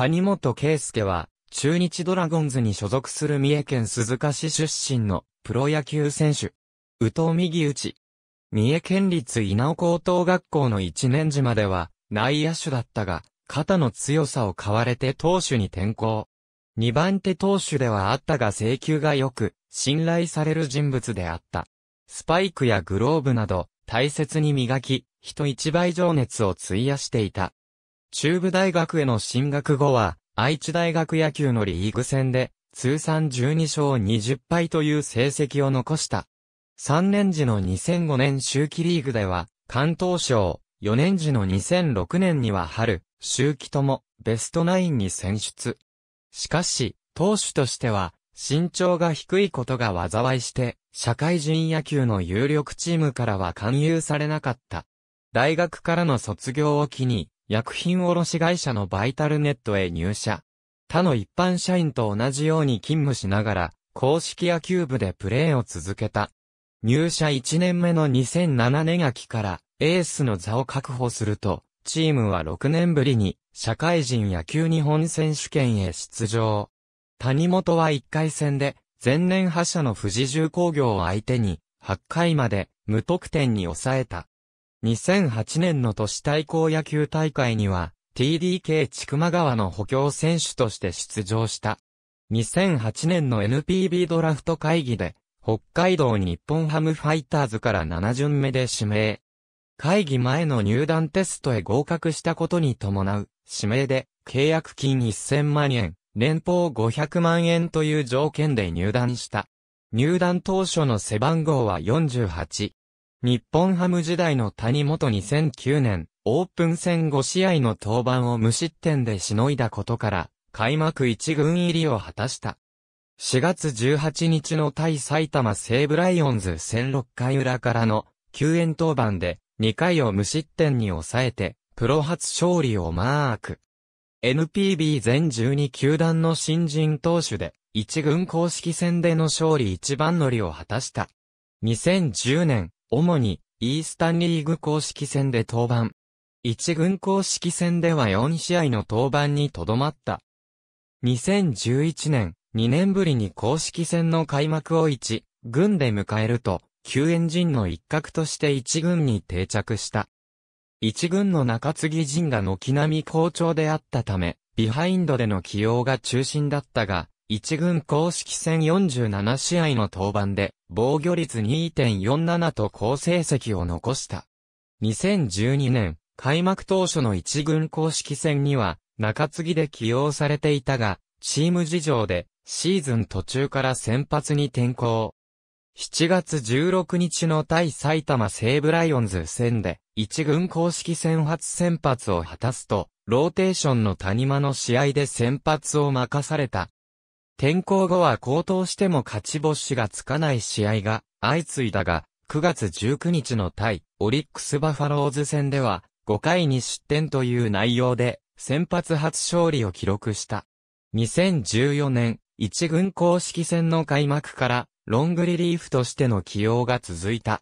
谷本圭介は、中日ドラゴンズに所属する三重県鈴鹿市出身のプロ野球選手。宇藤右打三重県立稲尾高等学校の1年時までは内野手だったが、肩の強さを買われて投手に転向。2番手投手ではあったが請求が良く、信頼される人物であった。スパイクやグローブなど、大切に磨き、人一倍情熱を費やしていた。中部大学への進学後は、愛知大学野球のリーグ戦で、通算12勝20敗という成績を残した。3年時の2005年秋季リーグでは、関東賞、4年時の2006年には春、秋季とも、ベストナインに選出。しかし、投手としては、身長が低いことが災いして、社会人野球の有力チームからは勧誘されなかった。大学からの卒業を機に、薬品卸会社のバイタルネットへ入社。他の一般社員と同じように勤務しながら、公式野球部でプレーを続けた。入社1年目の2007年秋からエースの座を確保すると、チームは6年ぶりに社会人野球日本選手権へ出場。谷本は1回戦で前年覇者の富士重工業を相手に8回まで無得点に抑えた。2008年の都市対抗野球大会には、TDK 千曲川の補強選手として出場した。2008年の NPB ドラフト会議で、北海道日本ハムファイターズから7巡目で指名。会議前の入団テストへ合格したことに伴う、指名で、契約金1000万円、年俸500万円という条件で入団した。入団当初の背番号は48。日本ハム時代の谷本2009年、オープン戦5試合の登板を無失点でしのいだことから、開幕1軍入りを果たした。4月18日の対埼玉西武ライオンズ戦6回裏からの救援登板で2回を無失点に抑えてプロ初勝利をマーク。NPB 全12球団の新人投手で1軍公式戦での勝利一番乗りを果たした。2010年主にイースタンリーグ公式戦で登板。一軍公式戦では4試合の登板にとどまった。2011年、2年ぶりに公式戦の開幕を1軍で迎えると、救援陣の一角として一軍に定着した。一軍の中継ぎ陣が軒並み好調であったため、ビハインドでの起用が中心だったが、一軍公式戦47試合の登板で、防御率2.47と好成績を残した。2012年、開幕当初の一軍公式戦には、中継ぎで起用されていたが、チーム事情で、シーズン途中から先発に転向。7月16日の対埼玉西武ライオンズ戦で、一軍公式戦初先発を果たすと、ローテーションの谷間の試合で先発を任された。転校後は高騰しても勝ち星がつかない試合が相次いだが、9月19日の対オリックスバファローズ戦では5回に失点という内容で先発初勝利を記録した。2014年1軍公式戦の開幕からロングリリーフとしての起用が続いた。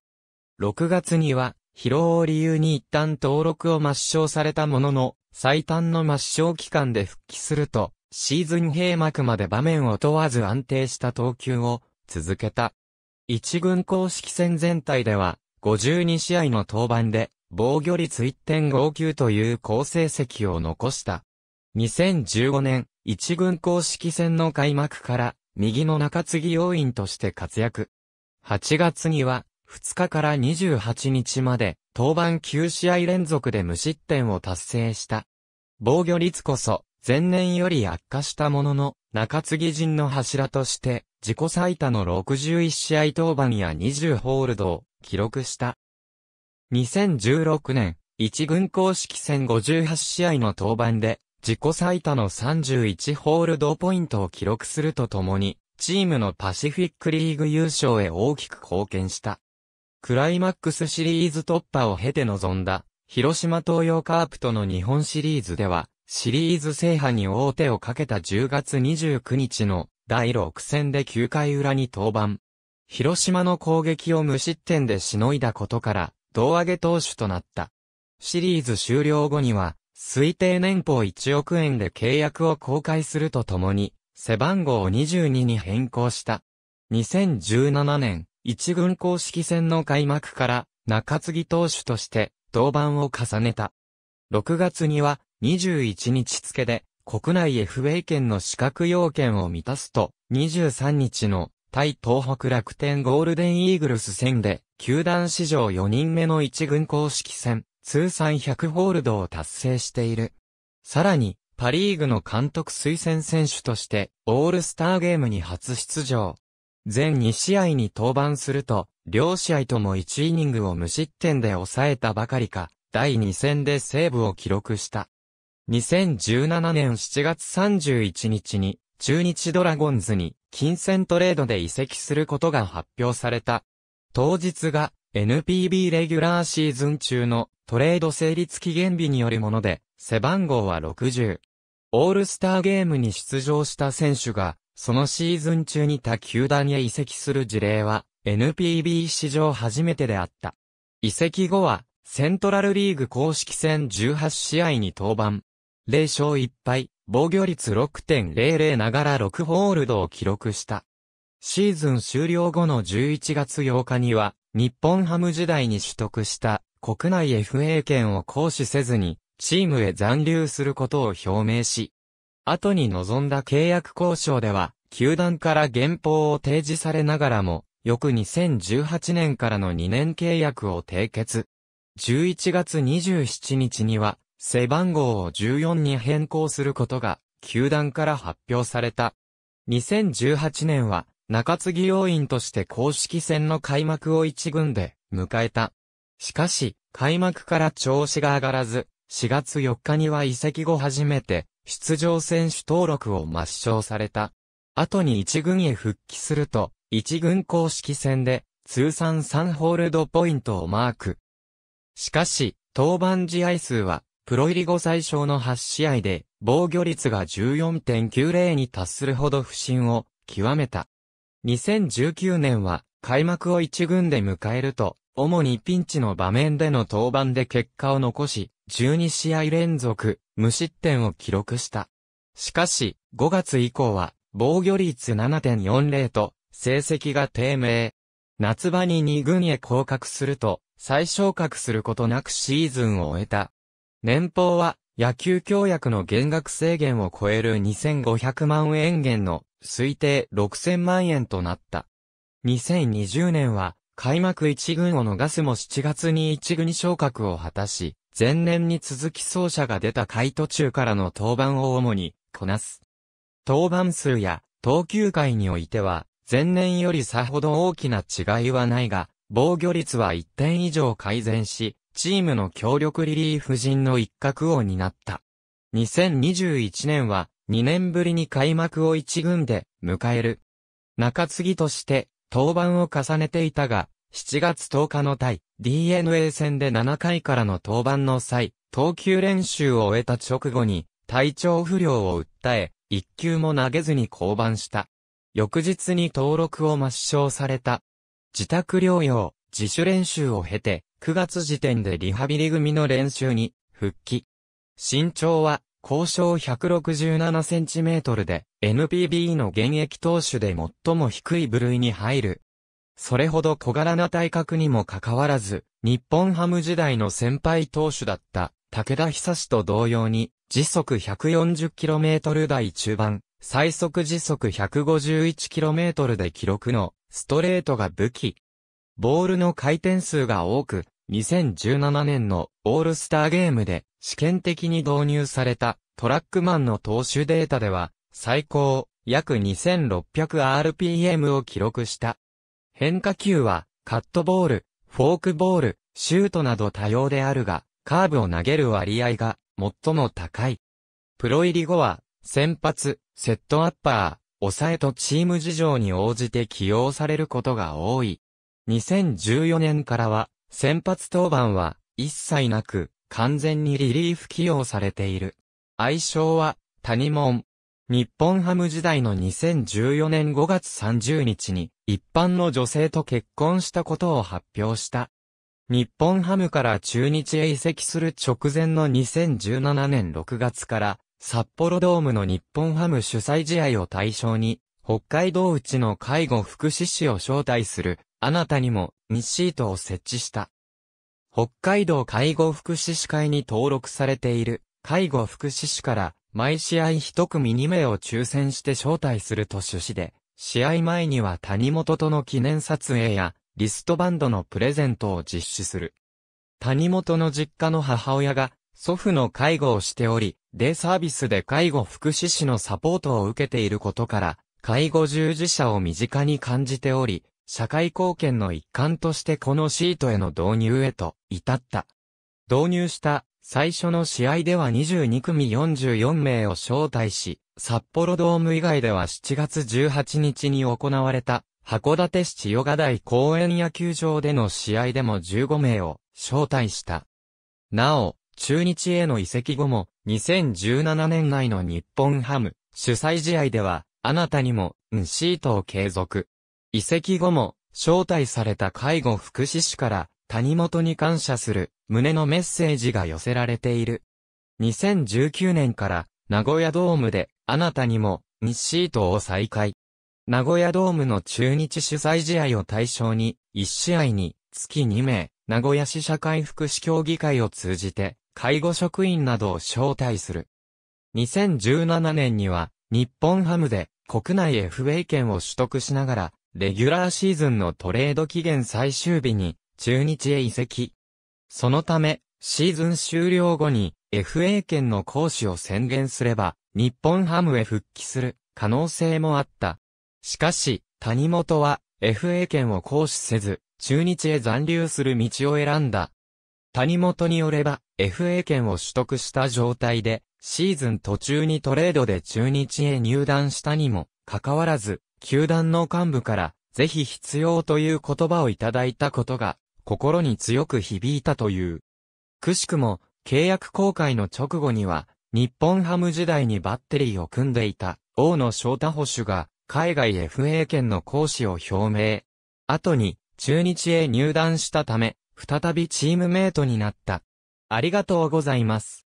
6月には疲労を理由に一旦登録を抹消されたものの最短の抹消期間で復帰するとシーズン閉幕まで場面を問わず安定した投球を続けた。一軍公式戦全体では、52試合の登板で、防御率1.59という好成績を残した。2015年、一軍公式戦の開幕から、右の中継ぎ要員として活躍。8月には、2日から28日まで、登板9試合連続で無失点を達成した。防御率こそ、前年より悪化したものの、中継ぎ陣の柱として、自己最多の61試合登板や20ホールドを記録した。2016年、一軍公式戦58試合の登板で、自己最多の31ホールドポイントを記録するとともに、チームのパシフィックリーグ優勝へ大きく貢献した。クライマックスシリーズ突破を経て臨んだ、広島東洋カープとの日本シリーズでは、シリーズ制覇に大手をかけた10月29日の第6戦で9回裏に登板。広島の攻撃を無失点でしのいだことから、胴上げ投手となった。シリーズ終了後には、推定年俸1億円で契約を公開するとともに、背番号を22に変更した。2017年、一軍公式戦の開幕から、中継ぎ投手として、登板を重ねた。6月には、21日付で、国内 FA 権の資格要件を満たすと、23日の対東北楽天ゴールデンイーグルス戦で、球団史上4人目の一軍公式戦、通算100ホールドを達成している。さらに、パリーグの監督推薦選手として、オールスターゲームに初出場。全2試合に登板すると、両試合とも1イニングを無失点で抑えたばかりか、第2戦でセーブを記録した。2017年7月31日に、中日ドラゴンズに、金銭トレードで移籍することが発表された。当日が、NPB レギュラーシーズン中のトレード成立期限日によるもので、背番号は60。オールスターゲームに出場した選手が、そのシーズン中に他球団へ移籍する事例は、NPB 史上初めてであった。移籍後は、セントラルリーグ公式戦18試合に登板、0勝1敗、防御率6.00ながら6ホールドを記録した。シーズン終了後の11月8日には、日本ハム時代に取得した国内 FA 権を行使せずに、チームへ残留することを表明し、後に臨んだ契約交渉では、球団から原稿を提示されながらも、翌2018年からの2年契約を締結。11月27日には、背番号を14に変更することが、球団から発表された。2018年は、中継ぎ要員として公式戦の開幕を一軍で迎えた。しかし、開幕から調子が上がらず、4月4日には移籍後初めて、出場選手登録を抹消された。後に一軍へ復帰すると、一軍公式戦で、通算3ホールドポイントをマーク。しかし、登板試合数はプロ入り後最小の8試合で、防御率が14.90に達するほど不振を極めた。2019年は開幕を一軍で迎えると、主にピンチの場面での登板で結果を残し、12試合連続無失点を記録した。しかし、5月以降は防御率7.40と成績が低迷。夏場に2軍へ降格すると、再昇格することなくシーズンを終えた。年俸は野球協約の減額制限を超える2500万円減の推定6000万円となった。2020年は開幕1軍を逃すも7月に1軍昇格を果たし、前年に続き走者が出た回途中からの登板を主にこなす。登板数や投球回においては、前年よりさほど大きな違いはないが、防御率は1点以上改善し、チームの協力リリーフ陣の一角を担った。2021年は2年ぶりに開幕を一軍で迎える。中継ぎとして登板を重ねていたが、7月10日の対 DNA 戦で7回からの登板の際、投球練習を終えた直後に体調不良を訴え、一球も投げずに降板した。翌日に登録を抹消された。自宅療養、自主練習を経て、9月時点でリハビリ組の練習に復帰。身長は交渉167センチメートルで NPB の現役投手で最も低い部類に入る。それほど小柄な体格にもかかわらず、日本ハム時代の先輩投手だった武田久志と同様に、時速 140km 台中盤、最速時速 151km で記録のストレートが武器。ボールの回転数が多く、2017年のオールスターゲームで試験的に導入されたトラックマンの投手データでは最高約 2600rpm を記録した。変化球はカットボール、フォークボール、シュートなど多様であるが、カーブを投げる割合が最も高い。プロ入り後は先発、セットアッパー、抑えとチーム事情に応じて起用されることが多い。2014年からは、先発登板は、一切なく、完全にリリーフ起用されている。愛称は、谷門。日本ハム時代の2014年5月30日に、一般の女性と結婚したことを発表した。日本ハムから中日へ移籍する直前の2017年6月から、札幌ドームの日本ハム主催試合を対象に、北海道内の介護福祉士を招待するあなたにも、日シートを設置した。北海道介護福祉士会に登録されている、介護福祉士から、毎試合一組2名を抽選して招待すると趣旨で、試合前には谷本との記念撮影や、リストバンドのプレゼントを実施する。谷本の実家の母親が、祖父の介護をしており、デイサービスで介護福祉士のサポートを受けていることから、介護従事者を身近に感じており、社会貢献の一環としてこのシートへの導入へと至った。導入した最初の試合では22組44名を招待し、札幌ドーム以外では7月18日に行われた函館市千代ヶ台公園野球場での試合でも15名を招待した。なお、中日への移籍後も2017年内の日本ハム主催試合ではあなたにも、シートを継続。移籍後も、招待された介護福祉士から、谷本に感謝する、胸のメッセージが寄せられている。2019年から、名古屋ドームで、あなたにも、日シートを再開。名古屋ドームの中日主催試合を対象に、1試合に、月2名、名古屋市社会福祉協議会を通じて、介護職員などを招待する。2017年には、日本ハムで、国内 FA 権を取得しながら、レギュラーシーズンのトレード期限最終日に中日へ移籍。そのため、シーズン終了後に FA 権の行使を宣言すれば、日本ハムへ復帰する可能性もあった。しかし、谷本は FA 権を行使せず、中日へ残留する道を選んだ。谷本によれば、FA 権を取得した状態で、シーズン途中にトレードで中日へ入団したにも、かかわらず、球団の幹部から、ぜひ必要という言葉をいただいたことが、心に強く響いたという。くしくも、契約公開の直後には、日本ハム時代にバッテリーを組んでいた、大野翔太捕手が、海外 FA 権の行使を表明。後に、中日へ入団したため、再びチームメイトになった。ありがとうございます。